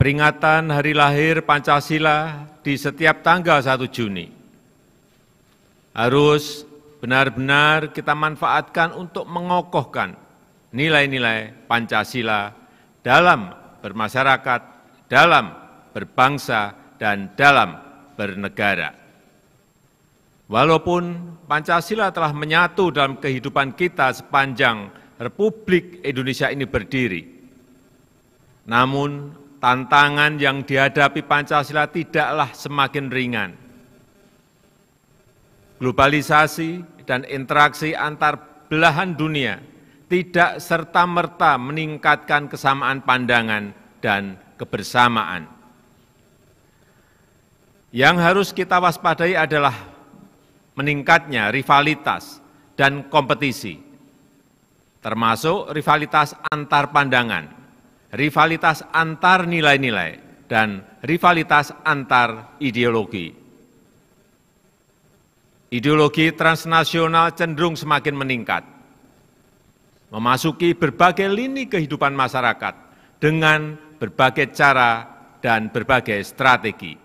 peringatan hari lahir Pancasila di setiap tanggal 1 Juni harus benar-benar kita manfaatkan untuk mengokohkan nilai-nilai Pancasila dalam bermasyarakat, dalam berbangsa, dan dalam bernegara. Walaupun Pancasila telah menyatu dalam kehidupan kita sepanjang Republik Indonesia ini berdiri, namun tantangan yang dihadapi Pancasila tidaklah semakin ringan. Globalisasi dan interaksi antar belahan dunia tidak serta-merta meningkatkan kesamaan pandangan dan kebersamaan. Yang harus kita waspadai adalah meningkatnya rivalitas dan kompetisi, termasuk rivalitas antar pandangan rivalitas antar nilai-nilai, dan rivalitas antar ideologi. Ideologi transnasional cenderung semakin meningkat, memasuki berbagai lini kehidupan masyarakat dengan berbagai cara dan berbagai strategi.